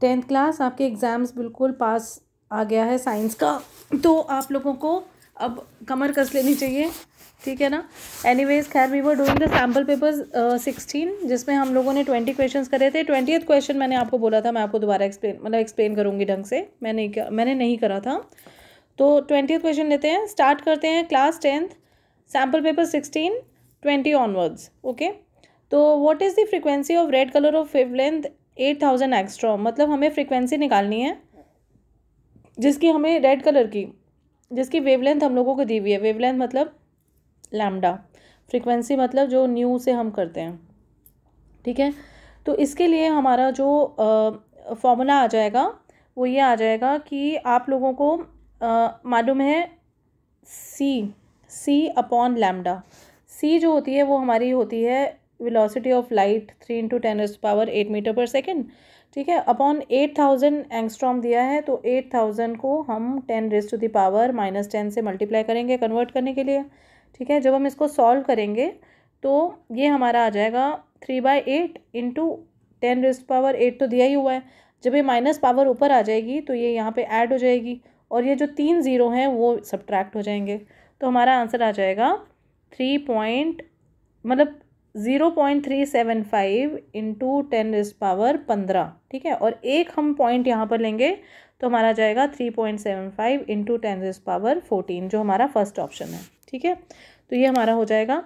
tenth class आपके exams बिल्कुल पास आ गया है साइंस का तो आप लोगों को अब कमर कस लेनी चाहिए ठीक है ना एनीवेज खैर we were doing the sample paper sixteen जिसमें हम लोगों ने ट्वेंटी क्वेश्चन करे थे ट्वेंटी क्वेश्चन मैंने आपको बोला था मैं आपको दोबारा एक्सप्लेन मतलब एक्सप्लेन करूँगी ढंग से मैंने मैंने नहीं करा था तो ट्वेंटी क्वेश्चन लेते हैं स्टार्ट करते हैं class tenth sample paper sixteen twenty onwards okay तो what is the frequency of red colour of wavelength eight thousand extra मतलब हमें फ्रिक्वेंसी निकालनी है जिसकी हमें रेड कलर की जिसकी वेवलेंथ हम लोगों को दी हुई है वेवलेंथ मतलब लैमडा फ्रिक्वेंसी मतलब जो न्यू से हम करते हैं ठीक है तो इसके लिए हमारा जो फॉर्मूला आ जाएगा वो ये आ जाएगा कि आप लोगों को मालूम है सी सी अपॉन लैमडा सी जो होती है वो हमारी होती है velocity of light three into ten raise power eight metre per second ठीक है अपॉन एट थाउजेंड एंगस्ट्रॉम दिया है तो एट थाउजेंड को हम ten raise to the power minus ten से मल्टीप्लाई करेंगे कन्वर्ट करने के लिए ठीक है जब हम इसको सॉल्व करेंगे तो ये हमारा आ जाएगा three by eight into ten raise power eight तो दिया ही हुआ है जब ये माइनस पावर ऊपर आ जाएगी तो ये यहाँ पे ऐड हो जाएगी और ये जो तीन ज़ीरो हैं वो सब्ट्रैक्ट हो जाएंगे तो हमारा आंसर आ जाएगा थ्री पॉइंट मतलब zero point three seven five into ten is power पंद्रह ठीक है और एक हम पॉइंट यहाँ पर लेंगे तो हमारा जाएगा three point seven five into ten is power fourteen जो हमारा फर्स्ट ऑप्शन है ठीक है तो ये हमारा हो जाएगा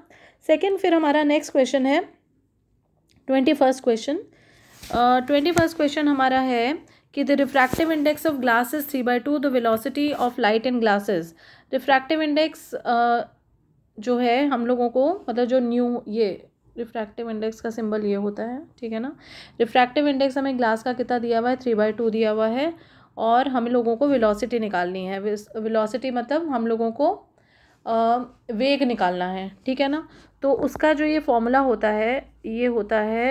सेकेंड फिर हमारा नेक्स्ट क्वेश्चन है twenty first question twenty first question हमारा है कि the refractive index of glasses three by two the velocity of light in glasses refractive index जो है हम लोगों को मतलब जो न्यू ये रिफ्रैक्टिव इंडेक्स का सिंबल ये होता है ठीक है ना रिफ्रैक्टिव इंडेक्स हमें ग्लास का कितना दिया हुआ है थ्री बाई टू दिया हुआ है और हम लोगों को विलोसिटी निकालनी है विलोसिटी मतलब हम लोगों को वेग निकालना है ठीक है ना तो उसका जो ये फॉर्मूला होता है ये होता है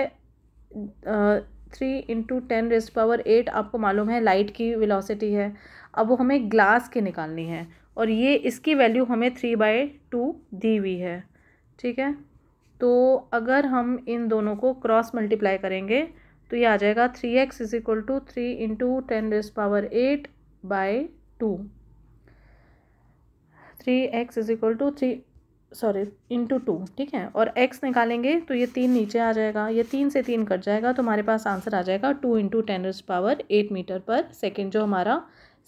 three into ten raise power eight आपको मालूम है लाइट की विलोसिटी है अब वो हमें ग्लास की निकालनी है और ये इसकी वैल्यू हमें थ्री बाई टू दी हुई है ठीक है तो अगर हम इन दोनों को क्रॉस मल्टीप्लाई करेंगे तो ये आ जाएगा three x is equal to three into ten raise power eight by two three x is equal to three sorry into two ठीक है और एक्स निकालेंगे तो ये तीन नीचे आ जाएगा ये तीन से तीन कट जाएगा तो हमारे पास आंसर आ जाएगा two into ten raise power eight metre per second जो हमारा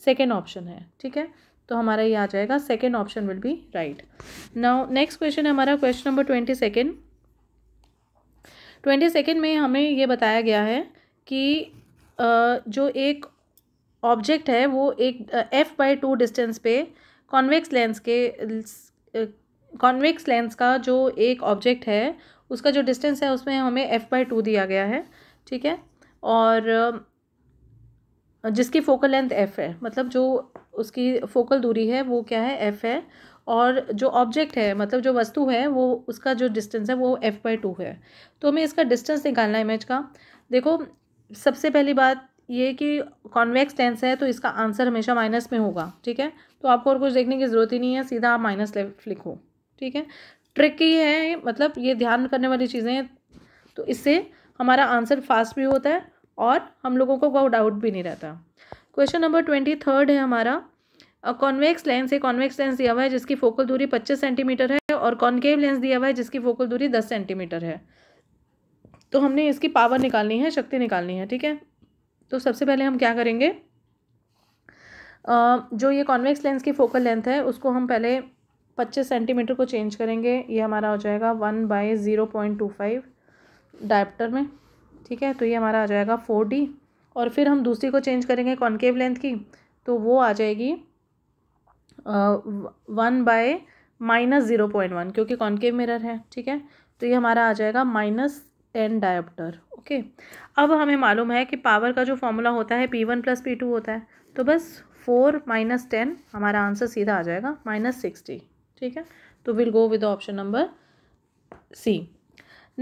सेकेंड ऑप्शन है ठीक है तो हमारा ये आ जाएगा second option will be right now next question है हमारा question number twenty second twenty second में हमें ये बताया गया है कि जो एक ऑब्जेक्ट है वो एक एफ बाई टू डिस्टेंस पे कॉन्वेक्स लेंस के कॉन्वेक्स लेंस का जो एक ऑब्जेक्ट है उसका जो डिस्टेंस है उसमें हमें एफ बाई टू दिया गया है ठीक है और जिसकी फोकल लेंथ एफ़ है मतलब जो उसकी फोकल दूरी है वो क्या है एफ़ है और जो ऑब्जेक्ट है मतलब जो वस्तु है वो उसका जो डिस्टेंस है वो एफ़ बाई टू है तो हमें इसका डिस्टेंस निकालना है इमेज का देखो सबसे पहली बात ये कि कॉन्वेक्स टेंस है तो इसका आंसर हमेशा माइनस में होगा ठीक है तो आपको और कुछ देखने की ज़रूरत ही नहीं है सीधा आप माइनस लेफ्ट लिखो ठीक है ट्रिक ये है मतलब ये ध्यान करने वाली चीज़ें हैं तो इससे हमारा आंसर फास्ट भी होता है और हम लोगों को डाउट भी नहीं रहता क्वेश्चन नंबर ट्वेंटी थर्ड है हमारा कॉन्वेक्स लेंस है कॉन्वेक्स लेंस दिया हुआ है जिसकी फोकल दूरी पच्चीस सेंटीमीटर है और कॉन्केव लेंस दिया हुआ है जिसकी फोकल दूरी दस सेंटीमीटर है तो हमने इसकी पावर निकालनी है शक्ति निकालनी है ठीक है तो सबसे पहले हम क्या करेंगे जो ये कॉन्वेक्स लेंस की फोकल लेंथ है उसको हम पहले पच्चीस सेंटीमीटर को चेंज करेंगे ये हमारा हो जाएगा one by zero point two five dioptre में ठीक है तो ये हमारा आ जाएगा फोर डी और फिर हम दूसरी को चेंज करेंगे कॉन्केव लेंथ की तो वो आ जाएगी one by minus zero point one क्योंकि कॉन्केव मिरर है ठीक है तो ये हमारा आ जाएगा माइनस टेन डायोप्टर ओके अब हमें मालूम है कि पावर का जो फॉर्मूला होता है P one plus P two होता है तो बस फोर माइनस टेन हमारा आंसर सीधा आ जाएगा माइनस सिक्सटी ठीक है तो will go with option number C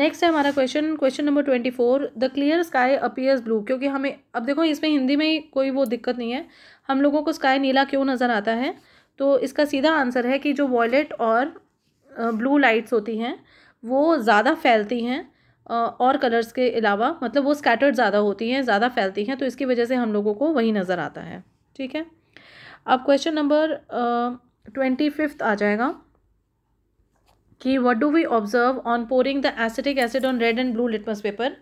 next है हमारा question question number twenty four the clear sky appears blue क्योंकि हमें अब देखो इसमें हिंदी में कोई वो दिक्कत नहीं है हम लोगों को स्काई नीला क्यों नज़र आता है तो इसका सीधा आंसर है कि जो वॉयलेट और ब्लू लाइट्स होती हैं वो ज़्यादा फैलती हैं और कलर्स के अलावा मतलब वो स्कैटर्ड ज़्यादा होती हैं ज़्यादा फैलती हैं तो इसकी वजह से हम लोगों को वही नज़र आता है ठीक है अब क्वेश्चन नंबर ट्वेंटी फिफ्थ आ जाएगा कि what do we observe on pouring the acetic acid on red and blue litmus paper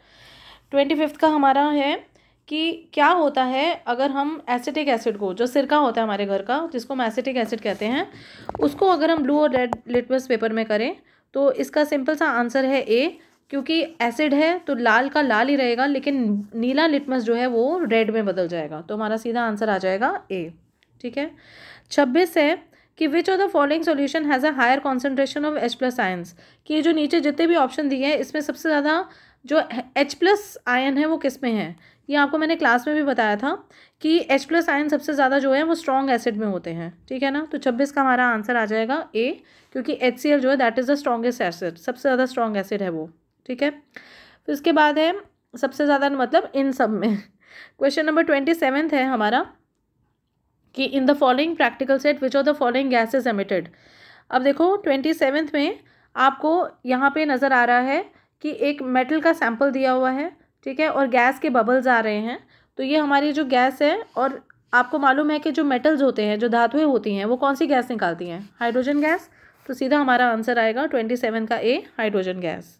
twenty fifth का हमारा है कि क्या होता है अगर हम एसिटिक एसिड को जो सिरका होता है हमारे घर का जिसको हम एसिटिक एसिड कहते हैं उसको अगर हम ब्लू और रेड लिटमस पेपर में करें तो इसका सिंपल सा आंसर है ए क्योंकि एसिड है तो लाल का लाल ही रहेगा लेकिन नीला लिटमस जो है वो रेड में बदल जाएगा तो हमारा सीधा आंसर आ जाएगा ए ठीक है छब्बीस है कि which of the following solution has a higher concentration of H plus ions कि ये जो नीचे जितने भी ऑप्शन दिए हैं इसमें सबसे ज़्यादा जो एच प्लस आयन है वो किस में है ये आपको मैंने क्लास में भी बताया था कि एच प्लस आयन सबसे ज़्यादा जो है वो स्ट्रॉन्ग एसिड में होते हैं ठीक है ना तो छब्बीस का हमारा आंसर आ जाएगा ए क्योंकि एच सी एल जो है that is the strongest acid सबसे ज़्यादा स्ट्रॉन्ग एसिड है वो ठीक है फिर इसके बाद है सबसे ज़्यादा मतलब इन सब में क्वेश्चन नंबर ट्वेंटी सेवन्थ है हमारा कि in the following practical set which are the following gases emitted अब देखो ट्वेंटी सेवन्थ में आपको यहाँ पे नज़र आ रहा है कि एक मेटल का सैंपल दिया हुआ है ठीक है और गैस के बबल्स आ रहे हैं तो ये हमारी जो गैस है और आपको मालूम है कि जो मेटल्स होते हैं जो धातुएं होती हैं वो कौन सी गैस निकालती हैं हाइड्रोजन गैस तो सीधा हमारा आंसर आएगा ट्वेंटी सेवन का ए हाइड्रोजन गैस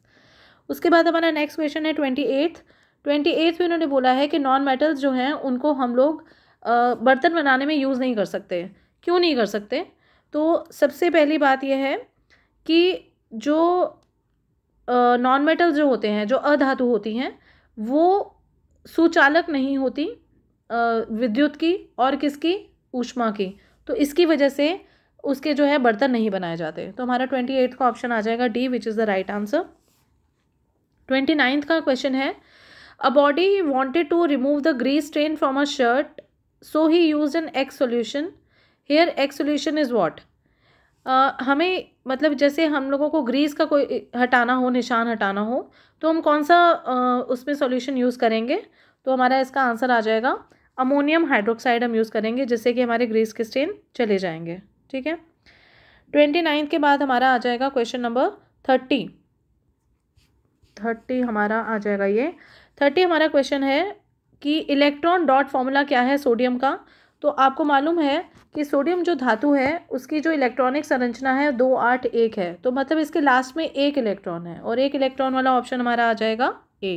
उसके बाद हमारा नेक्स्ट क्वेश्चन है ट्वेंटी एट्थ ट्वेंटी एट में उन्होंने बोला है कि नॉन मेटल्स जो हैं उनको हम लोग बर्तन बनाने में यूज़ नहीं कर सकते क्यों नहीं कर सकते तो सबसे पहली बात यह है कि जो नॉन मेटल जो होते हैं जो अधातु होती हैं वो सुचालक नहीं होती विद्युत की और किसकी ऊष्मा की तो इसकी वजह से उसके जो है बर्तन नहीं बनाए जाते तो हमारा ट्वेंटी एट का ऑप्शन आ जाएगा D which is the right answer twenty ninth का क्वेश्चन है a body wanted to remove the grease stain from a shirt so he use an X solution here X solution is what हमें मतलब जैसे हम लोगों को Greece का कोई हटाना हो निशान हटाना हो तो हम कौन सा uh, उसमें सोल्यूशन यूज़ करेंगे तो हमारा इसका आंसर आ जाएगा अमोनियम हाइड्रोक्साइड हम यूज़ करेंगे जिससे कि हमारे ग्रीस के स्टेन चले जाएंगे ठीक है ट्वेंटी नाइन्थ के बाद हमारा आ जाएगा क्वेश्चन नंबर थर्टी थर्टी हमारा आ जाएगा ये थर्टी हमारा क्वेश्चन है कि इलेक्ट्रॉन डॉट फॉर्मूला क्या है सोडियम का तो आपको मालूम है कि सोडियम जो धातु है उसकी जो इलेक्ट्रॉनिक संरचना है दो आठ एक है तो मतलब इसके लास्ट में एक इलेक्ट्रॉन है और एक इलेक्ट्रॉन वाला ऑप्शन हमारा आ जाएगा ए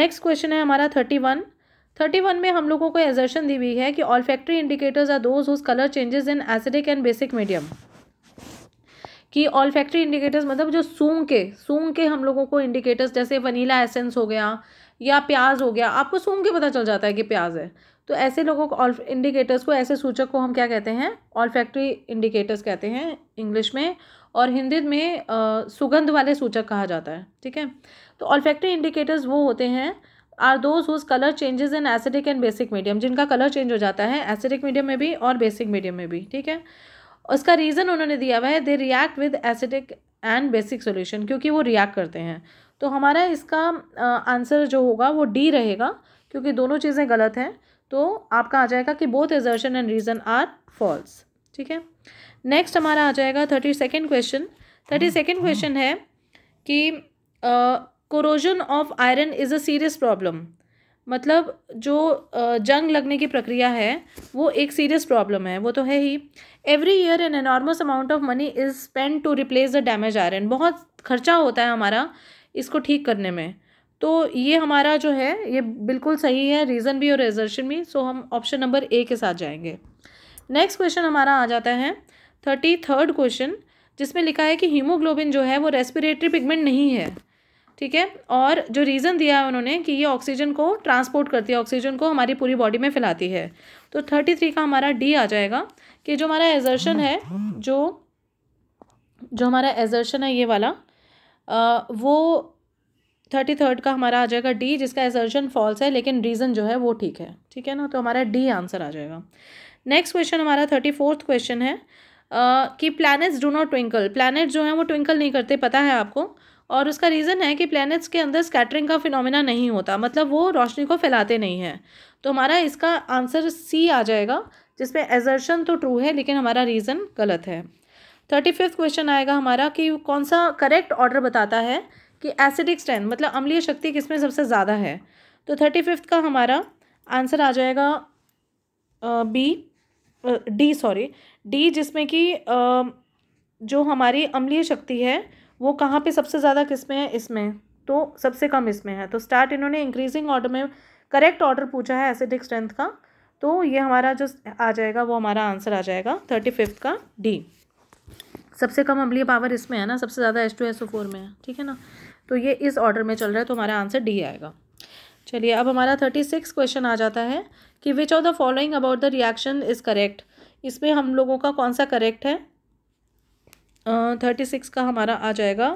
नेक्स्ट क्वेश्चन है हमारा थर्टी वन थर्टी वन में हम लोगों को एजर्शन दी हुई है कि olfactory indicators are those whose colour changes in acidic and basic medium कि ऑल फैक्ट्री इंडिकेटर्स मतलब जो सूंग के सूंग के हम लोगों को इंडिकेटर्स जैसे वनीला एसेंस हो गया या प्याज हो गया आपको सूंघ के पता चल जाता है कि प्याज है तो ऐसे लोगों को ऑल इंडिकेटर्स को ऐसे सूचक को हम क्या कहते हैं ऑल फैक्ट्री इंडिकेटर्स कहते हैं इंग्लिश में और हिंदी में आ, सुगंध वाले सूचक कहा जाता है ठीक है तो ऑल फैक्ट्री इंडिकेटर्स वो होते हैं are those whose colour changes in acidic and basic medium जिनका कलर चेंज हो जाता है एसिडिक मीडियम में भी और बेसिक मीडियम में भी ठीक है उसका रीज़न उन्होंने दिया हुआ है they react with acidic and basic solution क्योंकि वो रिएक्ट करते हैं तो हमारा इसका आंसर जो होगा वो डी रहेगा क्योंकि दोनों चीज़ें गलत हैं तो आपका आ जाएगा कि both assertion and reason are false ठीक है नेक्स्ट हमारा आ जाएगा thirty second question thirty second question है कि corrosion of iron is a serious problem मतलब जो जंग लगने की प्रक्रिया है वो एक सीरियस प्रॉब्लम है वो तो है ही every year an enormous amount of money is spend to replace the damage iron बहुत खर्चा होता है हमारा इसको ठीक करने में तो ये हमारा जो है ये बिल्कुल सही है रीज़न भी और एजर्शन भी सो हम ऑप्शन नंबर ए के साथ जाएंगे नेक्स्ट क्वेश्चन हमारा आ जाता है थर्टी थर्ड क्वेश्चन जिसमें लिखा है कि हीमोग्लोबिन जो है वो रेस्पिरेटरी पिगमेंट नहीं है ठीक है और जो रीज़न दिया है उन्होंने कि ये ऑक्सीजन को ट्रांसपोर्ट करती है ऑक्सीजन को हमारी पूरी बॉडी में फैलाती है तो थर्टी थ्री का हमारा डी आ जाएगा कि जो हमारा एजर्शन है जो जो हमारा एजर्शन है ये वाला वो थर्टी थर्ड का हमारा आ जाएगा डी जिसका एजर्शन फॉल्स है लेकिन रीज़न जो है वो ठीक है ठीक है ना तो हमारा डी आंसर आ जाएगा नेक्स्ट क्वेश्चन हमारा थर्टी फोर्थ क्वेश्चन है कि planets do not twinkle planet जो हैं वो ट्विंकल नहीं करते पता है आपको और उसका रीज़न है कि प्लैनेट्स के अंदर स्कैटरिंग का फिनोमिना नहीं होता मतलब वो रोशनी को फैलाते नहीं हैं तो हमारा इसका आंसर सी आ जाएगा जिसमें एजर्शन तो ट्रू है लेकिन हमारा रीज़न गलत है थर्टी फिफ्थ क्वेश्चन आएगा हमारा कि कौन सा करेक्ट ऑर्डर बताता है कि एसिडिक स्ट्रेंथ मतलब अम्लीय शक्ति किसमें सबसे ज़्यादा है तो थर्टी फिफ्थ का हमारा आंसर आ जाएगा बी डी सॉरी डी जिसमें कि जो हमारी अम्लीय शक्ति है वो कहाँ पे सबसे ज़्यादा किस में है इसमें तो सबसे कम इसमें है तो स्टार्ट इन्होंने इंक्रीजिंग ऑर्डर में करेक्ट ऑर्डर पूछा है एसिडिक स्ट्रेंथ का तो ये हमारा जो आ जाएगा वो हमारा आंसर आ जाएगा थर्टी फिफ्थ का डी सबसे कम अम्लीय पावर इसमें है ना सबसे ज़्यादा S two S O four में है ठीक है ना तो ये इस ऑर्डर में चल रहा है तो हमारा आंसर डी आएगा चलिए अब हमारा थर्टी सिक्स क्वेश्चन आ जाता है कि which of the following about the reaction is correct इसमें हम लोगों का कौन सा करेक्ट है थर्टी uh, सिक्स का हमारा आ जाएगा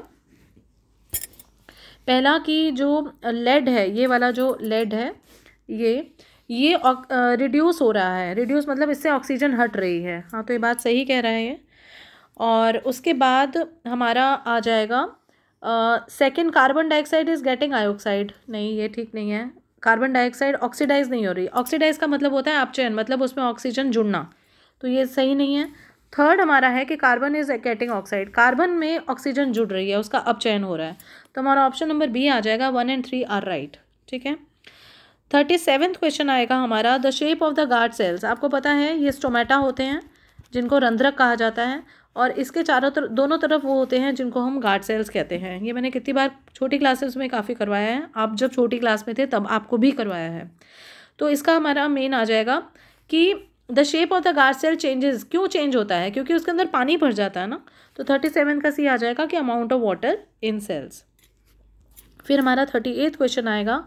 पहला कि जो लेड है ये वाला जो लेड है ये ये रिड्यूस हो रहा है रिड्यूस मतलब इससे ऑक्सीजन हट रही है हाँ तो ये बात सही कह रहे हैं और उसके बाद हमारा आ जाएगा second carbon dioxide is getting oxide नहीं ये ठीक नहीं है कार्बन डाइऑक्साइड ऑक्सीडाइज नहीं हो रही ऑक्सीडाइज का मतलब होता है चयन मतलब उसमें ऑक्सीजन जुड़ना तो ये सही नहीं है थर्ड हमारा है कि carbon is getting oxide carbon में ऑक्सीजन जुड़ रही है उसका अपचयन हो रहा है तो हमारा ऑप्शन नंबर बी आ जाएगा one and three are right ठीक है थर्टी सेवेंथ क्वेश्चन आएगा हमारा the shape of the guard cells आपको पता है ये स्टोमेटा होते हैं जिनको रंध्रक कहा जाता है और इसके चारों तरफ दोनों तरफ वो होते हैं जिनको हम गार्ड सेल्स कहते हैं ये मैंने कितनी बार छोटी क्लासेस में काफ़ी करवाया है आप जब छोटी क्लास में थे तब आपको भी करवाया है तो इसका हमारा मेन आ जाएगा कि the shape of the guard cell changes क्यों चेंज होता है क्योंकि उसके अंदर पानी भर जाता है ना तो थर्टी सेवन का सी आ जाएगा कि amount of water in cells फिर हमारा थर्टी एथ क्वेश्चन आएगा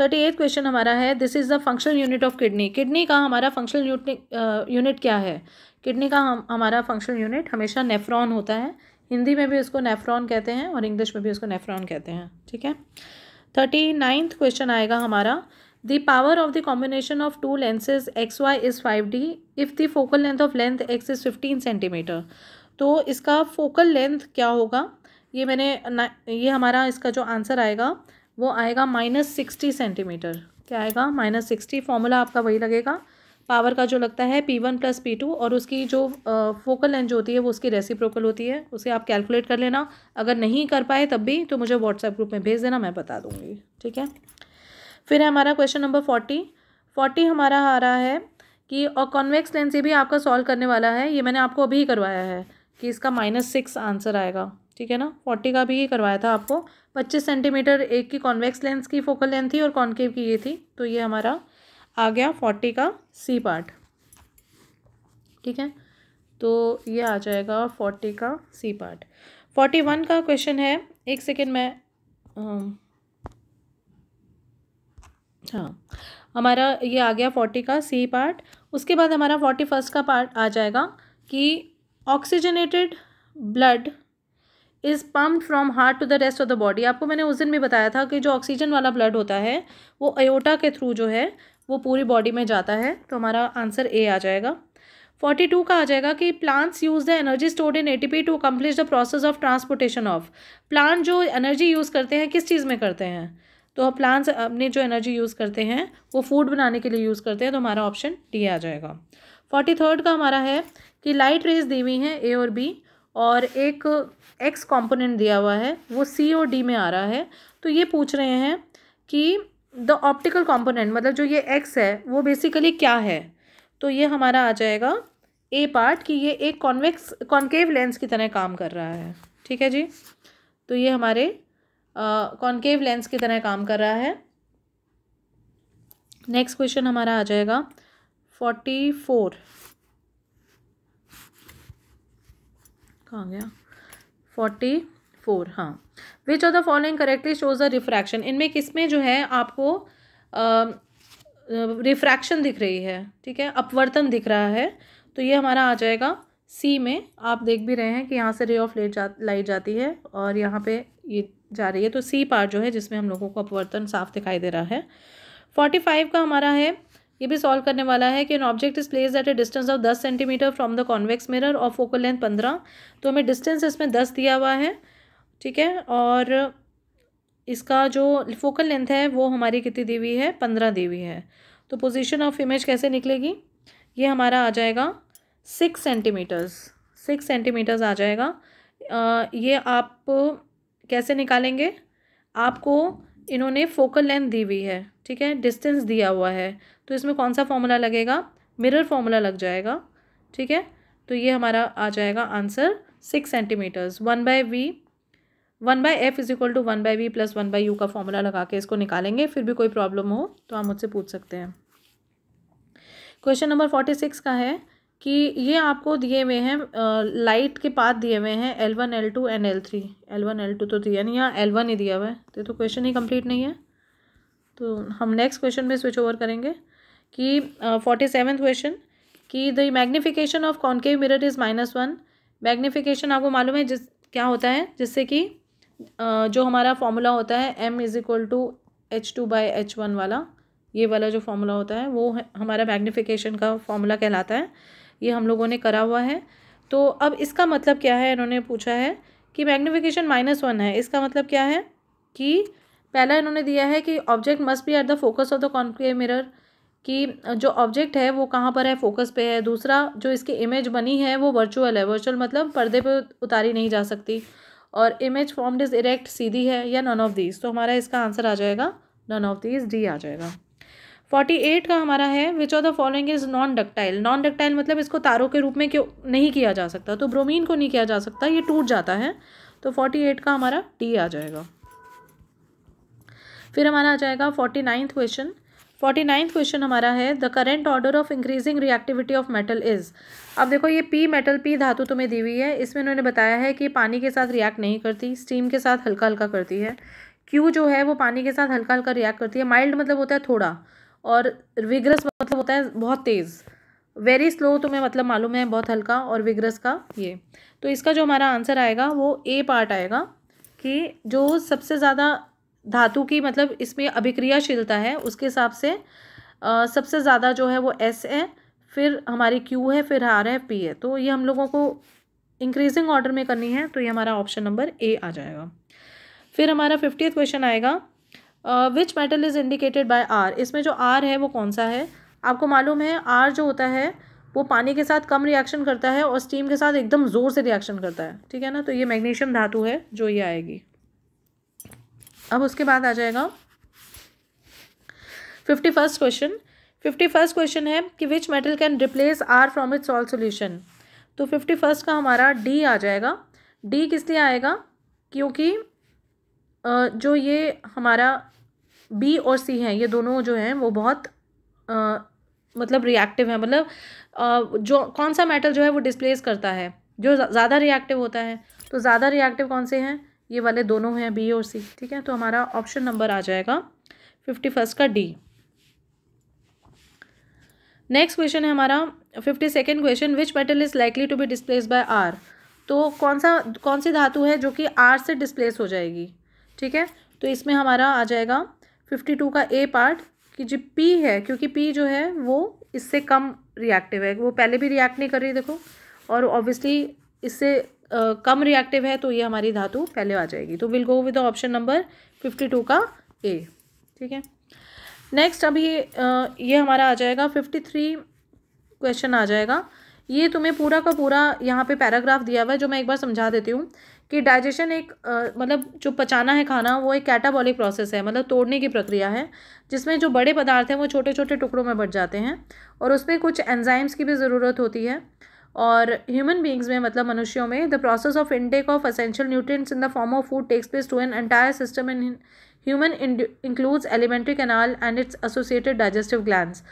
थर्टी एथ क्वेश्चन हमारा है this is the functional unit of kidney kidney का हमारा फंक्शनल यूनिट क्या है किडनी का हम हमारा फंक्शन यूनिट हमेशा नेफ्रॉन होता है हिंदी में भी उसको नेफ्रॉन कहते हैं और इंग्लिश में भी उसको नेफ्रॉन कहते हैं ठीक है थर्टी नाइन्थ क्वेश्चन आएगा हमारा power of the combination of two lenses X Y is five D if the focal length of length X is fifteen centimetre तो इसका फोकल लेंथ क्या होगा ये मैंने ये हमारा इसका जो आंसर आएगा वो आएगा माइनस सिक्सटी सेंटीमीटर क्या आएगा माइनस सिक्सटी फॉर्मूला आपका वही लगेगा पावर का जो लगता है P one plus P two और उसकी जो फोकल लेंथ जो होती है वो उसकी रेसिप्रोकल होती है उसे आप कैलकुलेट कर लेना अगर नहीं कर पाए तब भी तो मुझे व्हाट्सएप ग्रुप में भेज देना मैं बता दूँगी ठीक है फिर है हमारा क्वेश्चन नंबर फोर्टी फोर्टी हमारा आ रहा है कि और कॉन्वेक्स लेंस ये भी आपका सॉल्व करने वाला है ये मैंने आपको अभी ही करवाया है कि इसका माइनस सिक्स आंसर आएगा ठीक है ना फोर्टी का भी ये करवाया था आपको पच्चीस सेंटीमीटर एक की कॉन्वेक्स लेंस की फोकल लेंथ थी और कॉन्केव की ये थी तो ये हमारा आ गया फोर्टी का सी पार्ट ठीक है तो ये आ जाएगा फोर्टी का सी पार्ट फोर्टी वन का क्वेश्चन है एक सेकेंड मैं हाँ हमारा ये आ गया फोर्टी का सी पार्ट उसके बाद हमारा फोर्टी फर्स्ट का पार्ट आ जाएगा कि oxygenated blood is pump from heart to the rest of the body आपको मैंने उस दिन भी बताया था कि जो ऑक्सीजन वाला ब्लड होता है वो अयोटा के थ्रू जो है वो पूरी बॉडी में जाता है तो हमारा आंसर ए आ जाएगा फोर्टी टू का आ जाएगा कि plants use the energy stored in ATP to complete the process of transportation of plant जो एनर्जी यूज़ करते हैं किस चीज़ में करते हैं तो प्लांट्स अपने जो एनर्जी यूज़ करते हैं वो फूड बनाने के लिए यूज़ करते हैं तो हमारा ऑप्शन डी आ जाएगा फोर्टी थर्ड का हमारा है कि लाइट रेज दी हुई हैं ए और बी और एक एक्स कॉम्पोनेंट दिया हुआ है वो सी और डी में आ रहा है तो ये पूछ रहे हैं कि द ऑप्टिकल कॉम्पोनेंट मतलब जो ये एक्स है वो बेसिकली क्या है तो ये हमारा आ जाएगा ए पार्ट कि ये एक कॉन्वेक्स कॉन्केव लेंस की तरह काम कर रहा है ठीक है जी तो ये हमारे कॉन्केव लेंस की तरह काम कर रहा है नेक्स्ट क्वेश्चन हमारा आ जाएगा फोर्टी फोर कहाँ गया फोर्टी फोर हाँ which of the following correctly shows the refraction इनमें किसमें जो है आपको रिफ्रैक्शन दिख रही है ठीक है अपवर्तन दिख रहा है तो ये हमारा आ जाएगा सी में आप देख भी रहे हैं कि यहाँ से रे ऑफ लेट जा लाइट जाती है और यहाँ पे ये जा रही है तो सी पार्ट जो है जिसमें हम लोगों को अपवर्तन साफ दिखाई दे रहा है फोर्टी फाइव का हमारा है ये भी सॉल्व करने वाला है कि an object is place at a distance of दस centimetre from the convex mirror और फोकल लेंथ पंद्रह तो हमें डिस्टेंस इसमें दस दिया हुआ है ठीक है और इसका जो फोकल लेंथ है वो हमारी कितनी दी हुई है पंद्रह दी हुई है तो पोजीशन ऑफ इमेज कैसे निकलेगी ये हमारा आ जाएगा सिक्स सेंटीमीटर्स सिक्स सेंटीमीटर्स आ जाएगा आ, ये आप कैसे निकालेंगे आपको इन्होंने फोकल लेंथ दी हुई है ठीक है डिस्टेंस दिया हुआ है तो इसमें कौन सा फॉर्मूला लगेगा मिरर फॉर्मूला लग जाएगा ठीक है तो ये हमारा आ जाएगा answer six centimetres one by V one by F is equal to one by V plus one by U का फॉर्मूला लगा के इसको निकालेंगे फिर भी कोई प्रॉब्लम हो तो आप मुझसे पूछ सकते हैं क्वेश्चन नंबर फोर्टी सिक्स का है कि ये आपको दिए हुए हैं लाइट के पाथ दिए हुए हैं L one L two and L three L one L two तो दिया नहीं यहाँ एल वन ही दिया हुआ है तो तो क्वेश्चन ही कंप्लीट नहीं है तो हम नेक्स्ट क्वेश्चन में स्विच ओवर करेंगे कि फोर्टी सेवन क्वेश्चन कि the magnification of concave mirror is minus one magnification आपको मालूम है जिस क्या होता है जिससे कि जो हमारा फॉर्मूला होता है M is equal to H two by H one वाला ये वाला जो फॉर्मूला होता है वो है, हमारा मैग्नीफिकेशन का फॉर्मूला कहलाता है ये हम लोगों ने करा हुआ है तो अब इसका मतलब क्या है इन्होंने पूछा है कि मैग्नीफिकेशन माइनस वन है इसका मतलब क्या है कि पहला इन्होंने दिया है कि object must be at the focus of the concave mirror कि जो ऑब्जेक्ट है वो कहाँ पर है फोकस पे है दूसरा जो इसकी इमेज बनी है वो वर्चुअल है वर्चुअल मतलब पर्दे पे उतारी नहीं जा सकती और इमेज फॉर्म्ड इज इरेक्ट सीधी है या नन ऑफ दीज तो हमारा इसका आंसर आ जाएगा नन ऑफ दीज डी आ जाएगा फोर्टी एट का हमारा है which of the following is non ductile non ductile मतलब इसको तारों के रूप में क्यों नहीं किया जा सकता तो ब्रोमीन को नहीं किया जा सकता ये टूट जाता है तो फोर्टी एट का हमारा डी आ जाएगा फिर हमारा आ जाएगा forty ninth question forty ninth question हमारा है the current order of increasing reactivity of metal is अब देखो ये पी मेटल पी धातु तुम्हें दी हुई है इसमें उन्होंने बताया है कि पानी के साथ रिएक्ट नहीं करती स्टीम के साथ हल्का हल्का करती है क्यू जो है वो पानी के साथ हल्का हल्का रिएक्ट करती है माइल्ड मतलब होता है थोड़ा और विग्रस मतलब होता है बहुत तेज़ वेरी स्लो तुम्हें मतलब मालूम है बहुत हल्का और विग्रस का ये तो इसका जो हमारा आंसर आएगा वो ए पार्ट आएगा कि जो सबसे ज़्यादा धातु की मतलब इसमें अभिक्रियाशीलता है उसके हिसाब से आ, सबसे ज़्यादा जो है वो एस है फिर हमारी क्यू है फिर आर है पी है तो ये हम लोगों को इंक्रीजिंग ऑर्डर में करनी है तो ये हमारा ऑप्शन नंबर ए आ जाएगा फिर हमारा फिफ्टी क्वेश्चन आएगा which metal is indicated by R इसमें जो आर है वो कौन सा है आपको मालूम है आर जो होता है वो पानी के साथ कम रिएक्शन करता है और स्टीम के साथ एकदम ज़ोर से रिएक्शन करता है ठीक है ना तो ये मैग्नीशियम धातु है जो ये आएगी अब उसके बाद आ जाएगा fifty first question fifty first question है कि which metal can replace R from its all solution तो फिफ्टी फर्स्ट का हमारा डी आ जाएगा डी किस लिए आएगा क्योंकि जो ये हमारा बी और सी हैं ये दोनों जो हैं वो बहुत आ, मतलब रिएक्टिव है मतलब आ, जो कौन सा मेटल जो है वो डिस्प्लेस करता है जो ज़्यादा रिएक्टिव होता है तो ज़्यादा रिएक्टिव कौन से हैं ये वाले दोनों हैं बी और सी ठीक है तो हमारा ऑप्शन नंबर आ जाएगा फिफ्टी फर्स्ट का डी नेक्स्ट क्वेश्चन है हमारा fifty second question which metal is likely to be displace by R तो कौन सा कौन सी धातु है जो कि आर से डिस्प्लेस हो जाएगी ठीक है तो इसमें हमारा आ जाएगा फिफ्टी टू का ए पार्ट कि जो पी है क्योंकि पी जो है वो इससे कम रिएक्टिव है वो पहले भी रिएक्ट नहीं कर रही देखो और ऑब्वियसली इससे कम रिएक्टिव है तो ये हमारी धातु पहले आ जाएगी तो will go with option number fifty two का ए ठीक है नेक्स्ट अभी ये हमारा आ जाएगा फिफ्टी थ्री क्वेश्चन आ जाएगा ये तुम्हें पूरा का पूरा यहाँ पे पैराग्राफ दिया हुआ है जो मैं एक बार समझा देती हूँ कि डाइजेशन एक मतलब जो पचाना है खाना वो एक कैटाबॉलिक प्रोसेस है मतलब तोड़ने की प्रक्रिया है जिसमें जो बड़े पदार्थ हैं वो छोटे छोटे टुकड़ों में बढ़ जाते हैं और उसमें कुछ एंजाइम्स की भी ज़रूरत होती है और ह्यूमन बींग्स में मतलब मनुष्यों में the process of intake of essential nutrients in the form of food takes place to an entire system in human includes alimentary canal and its associated digestive glands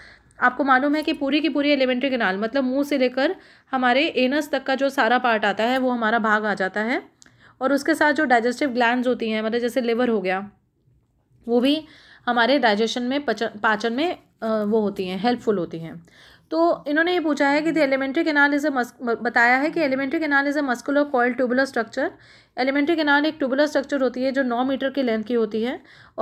आपको मालूम है कि पूरी की पूरी एलिमेंट्री कैनाल मतलब मुंह से लेकर हमारे एनस तक का जो सारा पार्ट आता है वो हमारा भाग आ जाता है और उसके साथ जो डाइजेस्टिव ग्लैंड होती हैं मतलब जैसे लिवर हो गया वो भी हमारे डाइजेशन में पचन पाचन में वो होती हैं हेल्पफुल होती हैं तो इन्होंने ये पूछा है कि the alimentary canal is a बताया है कि alimentary canal is a muscular coil tubular structure alimentary canal एक ट्यूबुलर स्ट्रक्चर होती है जो नौ मीटर की लेंथ की होती है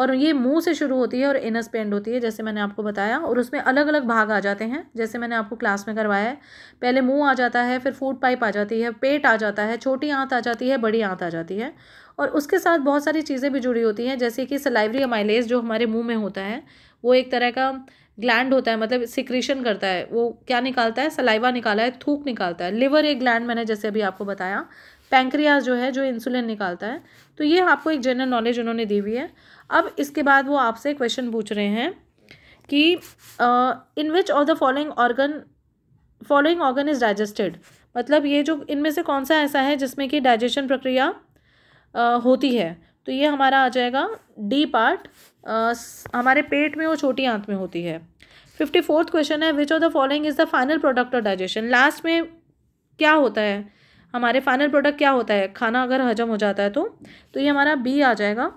और ये मुंह से शुरू होती है और इनस पे एंड होती है जैसे मैंने आपको बताया और उसमें अलग अलग भाग आ जाते हैं जैसे मैंने आपको क्लास में करवाया है पहले मुँह आ जाता है फिर फूड पाइप आ जाती है पेट आ जाता है छोटी आँत आ जाती है बड़ी आँत आ जाती है और उसके साथ बहुत सारी चीज़ें भी जुड़ी होती हैं जैसे कि सलाइवरी अमाइलेज जो हमारे मुँह में होता है वो एक तरह का ग्लैंड होता है मतलब सिक्रेशन करता है वो क्या निकालता है सलाइवा निकाला है थूक निकालता है लिवर एक ग्लैंड मैंने जैसे अभी आपको बताया पैंक्रियाज जो है जो इंसुलिन निकालता है तो ये आपको एक जनरल नॉलेज उन्होंने दी हुई है अब इसके बाद वो आपसे क्वेश्चन पूछ रहे हैं कि in which of the following organ following organ is digested मतलब ये जो इनमें से कौन सा ऐसा है जिसमें कि डाइजेशन प्रक्रिया आ, होती है तो ये हमारा आ जाएगा डी पार्ट हमारे पेट में और छोटी आंत में होती है फिफ्टी फोर्थ क्वेश्चन है which of the following is the final product of digestion last में क्या होता है हमारे फाइनल प्रोडक्ट क्या होता है खाना अगर हजम हो जाता है तो तो ये हमारा बी आ जाएगा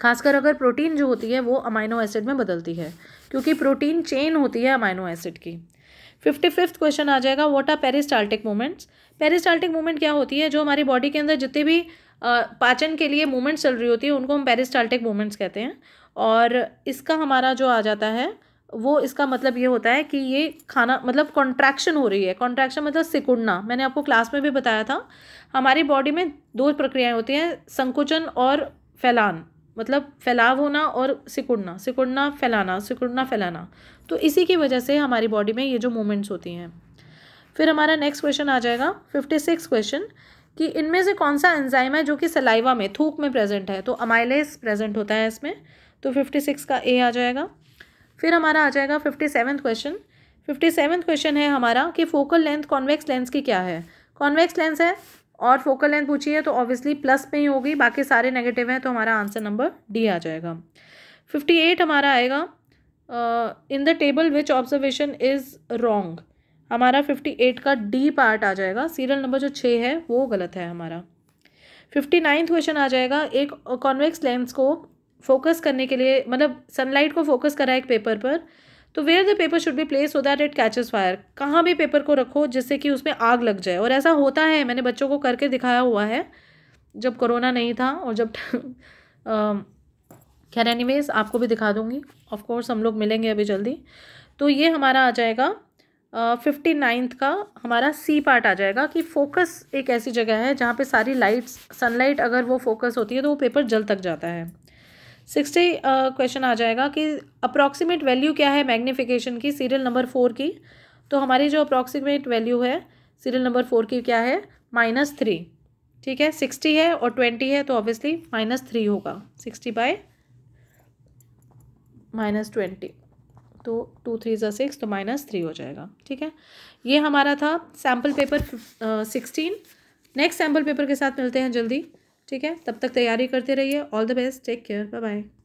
खासकर अगर प्रोटीन जो होती है वो अमाइनो एसिड में बदलती है क्योंकि प्रोटीन चेन होती है अमाइनो एसिड की फिफ्टी फिफ्थ क्वेश्चन आ जाएगा what are peristaltic movements peristaltic movement क्या होती है जो हमारी बॉडी के अंदर जितने भी पाचन के लिए मूवमेंट्स चल रही होती है उनको हम पेरिस्टाल्टिक मूवमेंट्स कहते हैं और इसका हमारा जो आ जाता है वो इसका मतलब ये होता है कि ये खाना मतलब कॉन्ट्रैक्शन हो रही है कॉन्ट्रैक्शन मतलब सिकुड़ना मैंने आपको क्लास में भी बताया था हमारी बॉडी में दो प्रक्रियाएं होती हैं संकुचन और फैलान मतलब फैलाव होना और सिकुड़ना सिकुड़ना फैलाना सिकुड़ना फैलाना तो इसी की वजह से हमारी बॉडी में ये जो मूवमेंट्स होती हैं फिर हमारा नेक्स्ट क्वेश्चन आ जाएगा फिफ्टी सिक्स क्वेश्चन कि इनमें से कौन सा एंजाइम है जो कि सलाइवा में थूक में प्रेजेंट है तो अमाइलेस प्रेजेंट होता है इसमें तो फिफ्टी सिक्स का ए आ जाएगा फिर हमारा आ जाएगा fifty seventh question fifty seventh question है हमारा कि फोकल लेंथ कॉन्वेक्स लेंस की क्या है कॉन्वेक्स लेंस है और फोकल लेंथ पूछी है तो ऑब्वियसली प्लस में ही होगी बाकी सारे नेगेटिव हैं तो हमारा आंसर नंबर डी आ जाएगा फिफ्टी एट हमारा आएगा in the table which observation is wrong हमारा फिफ्टी एट का डी पार्ट आ जाएगा सीरियल नंबर जो छः है वो गलत है हमारा फिफ्टी नाइन्थ क्वेश्चन आ जाएगा एक कॉन्वेक्स लेंस को फोकस करने के लिए मतलब सनलाइट को फोकस करा एक पेपर पर तो where the paper should be place so that it catches fire कहाँ भी पेपर को रखो जिससे कि उसमें आग लग जाए और ऐसा होता है मैंने बच्चों को करके दिखाया हुआ है जब कोरोना नहीं था और जब खैर एनीवेज आपको भी दिखा दूंगी ऑफकोर्स हम लोग मिलेंगे अभी जल्दी तो ये हमारा आ जाएगा फिफ्टी नाइन्थ का हमारा सी पार्ट आ जाएगा कि फोकस एक ऐसी जगह है जहाँ पे सारी लाइट्स सनलाइट अगर वो फोकस होती है तो वो पेपर जल तक जाता है सिक्सटी क्वेश्चन uh, आ जाएगा कि अप्रॉक्सीमेट वैल्यू क्या है मैग्नीफिकेशन की सीरियल नंबर फोर की तो हमारी जो अप्रॉक्सीमेट वैल्यू है सीरियल नंबर फोर की क्या है माइनस थ्री ठीक है सिक्सटी है और ट्वेंटी है तो ऑब्वियसली माइनस थ्री होगा सिक्सटी बाय माइनस ट्वेंटी तो टू थ्री ज़ा सिक्स तो माइनस थ्री हो जाएगा ठीक है ये हमारा था sample paper sixteen next sample paper के साथ मिलते हैं जल्दी ठीक है तब तक तैयारी करते रहिए all the best take care bye bye